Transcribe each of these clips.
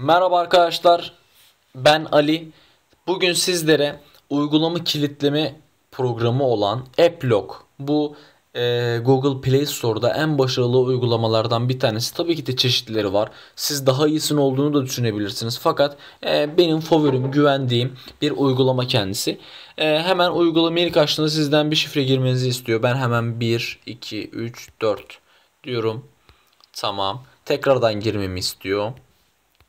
Merhaba arkadaşlar. Ben Ali. Bugün sizlere uygulama kilitleme programı olan AppLock. Bu e, Google Play Store'da en başarılı uygulamalardan bir tanesi. Tabii ki de çeşitleri var. Siz daha iyisinin olduğunu da düşünebilirsiniz. Fakat e, benim favorim, güvendiğim bir uygulama kendisi. E, hemen uygulamayı ilk açtığında sizden bir şifre girmenizi istiyor. Ben hemen 1, 2, 3, 4 diyorum. Tamam. Tekrardan girmemi istiyor.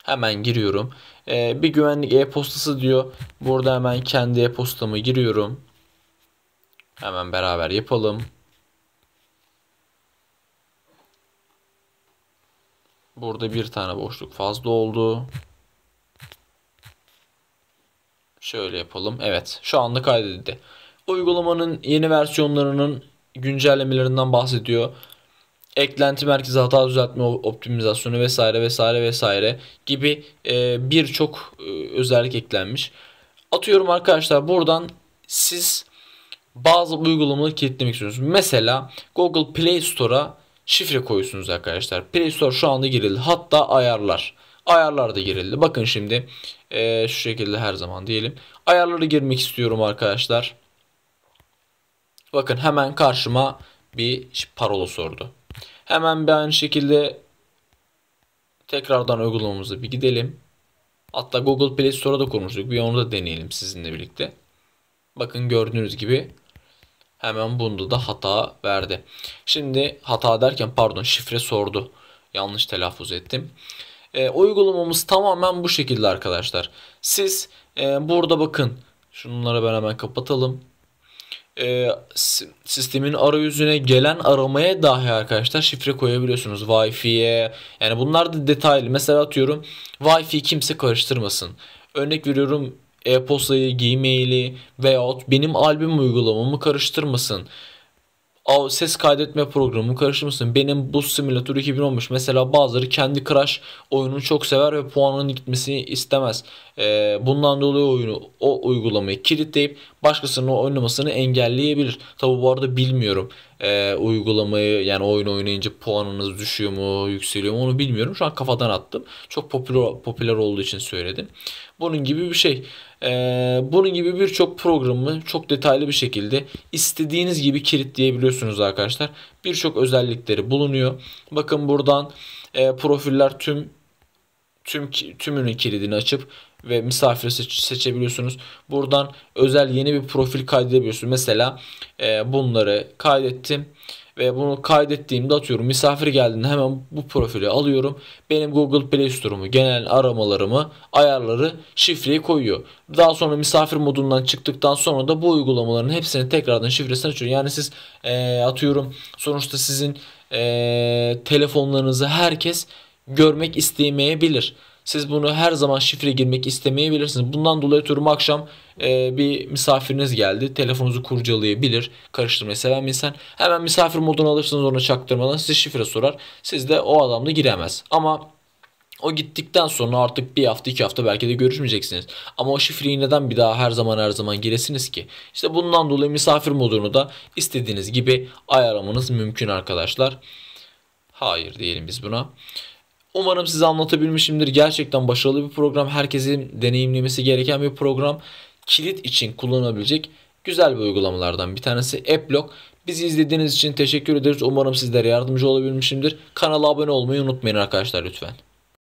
Hemen giriyorum. Ee, bir güvenlik e-postası diyor. Burada hemen kendi e-postamı giriyorum. Hemen beraber yapalım. Burada bir tane boşluk fazla oldu. Şöyle yapalım. Evet şu anda kaydedildi. Uygulamanın yeni versiyonlarının güncellemelerinden bahsediyor eklenti merkezi hata düzeltme optimizasyonu vesaire vesaire vesaire gibi e, birçok e, özellik eklenmiş. Atıyorum arkadaşlar buradan siz bazı uygulamaları kilitlemek istiyorsunuz. Mesela Google Play Store'a şifre koyuyorsunuz arkadaşlar. Play Store şu anda girildi. Hatta ayarlar. Ayarlar da girildi. Bakın şimdi e, şu şekilde her zaman diyelim. Ayarları girmek istiyorum arkadaşlar. Bakın hemen karşıma bir parola sordu. Hemen bir aynı şekilde tekrardan uygulamamıza bir gidelim. Hatta Google Play Store'a da kurmuştuk. Bir onu da deneyelim sizinle birlikte. Bakın gördüğünüz gibi hemen bunda da hata verdi. Şimdi hata derken pardon şifre sordu. Yanlış telaffuz ettim. E, uygulamamız tamamen bu şekilde arkadaşlar. Siz e, burada bakın. Şunları ben hemen kapatalım e, sistemin arayüzüne gelen aramaya dahi arkadaşlar şifre koyabiliyorsunuz. Wi-Fi'ye yani bunlar da detaylı. Mesela atıyorum Wi-Fi kimse karıştırmasın. Örnek veriyorum e-postayı, Gmail'i veyahut benim albüm uygulamamı karıştırmasın. Ses kaydetme programı karıştırmasın. Benim bu simülatör 2015 mesela bazıları kendi Crash oyununu çok sever ve puanının gitmesini istemez. Ee, bundan dolayı oyunu o uygulamayı kilitleyip başkasının oynamasını engelleyebilir. Tabi bu arada bilmiyorum e, uygulamayı yani oyun oynayınca puanınız düşüyor mu yükseliyor mu onu bilmiyorum. Şu an kafadan attım. Çok popüler, popüler olduğu için söyledim. Bunun gibi bir şey. E, bunun gibi birçok programı çok detaylı bir şekilde istediğiniz gibi kilitleyebiliyorsunuz arkadaşlar. Birçok özellikleri bulunuyor. Bakın buradan e, profiller tüm tüm tümünün kilidini açıp ve misafiri seç, seçebiliyorsunuz. Buradan özel yeni bir profil kaydedebiliyorsunuz. Mesela e, bunları kaydettim ve bunu kaydettiğimde atıyorum misafir geldiğinde hemen bu profili alıyorum. Benim Google Play Store'umu, genel aramalarımı, ayarları, şifreyi koyuyor. Daha sonra misafir modundan çıktıktan sonra da bu uygulamaların hepsini tekrardan şifresini açıyor. Yani siz e, atıyorum sonuçta sizin e, telefonlarınızı herkes görmek istemeyebilir. Siz bunu her zaman şifre girmek istemeyebilirsiniz. Bundan dolayı turum akşam e, bir misafiriniz geldi. Telefonunuzu kurcalayabilir. Karıştırmayı seven bir insan. Hemen misafir modunu alırsınız ona çaktırmadan siz şifre sorar. Siz de o adamla giremez. Ama o gittikten sonra artık bir hafta iki hafta belki de görüşmeyeceksiniz. Ama o şifreyi neden bir daha her zaman her zaman giresiniz ki? İşte bundan dolayı misafir modunu da istediğiniz gibi ayarlamanız mümkün arkadaşlar. Hayır diyelim biz buna. Umarım size anlatabilmişimdir. Gerçekten başarılı bir program. Herkesin deneyimlemesi gereken bir program. Kilit için kullanılabilecek güzel bir uygulamalardan bir tanesi AppLock. Bizi izlediğiniz için teşekkür ederiz. Umarım sizlere yardımcı olabilmişimdir. Kanala abone olmayı unutmayın arkadaşlar lütfen.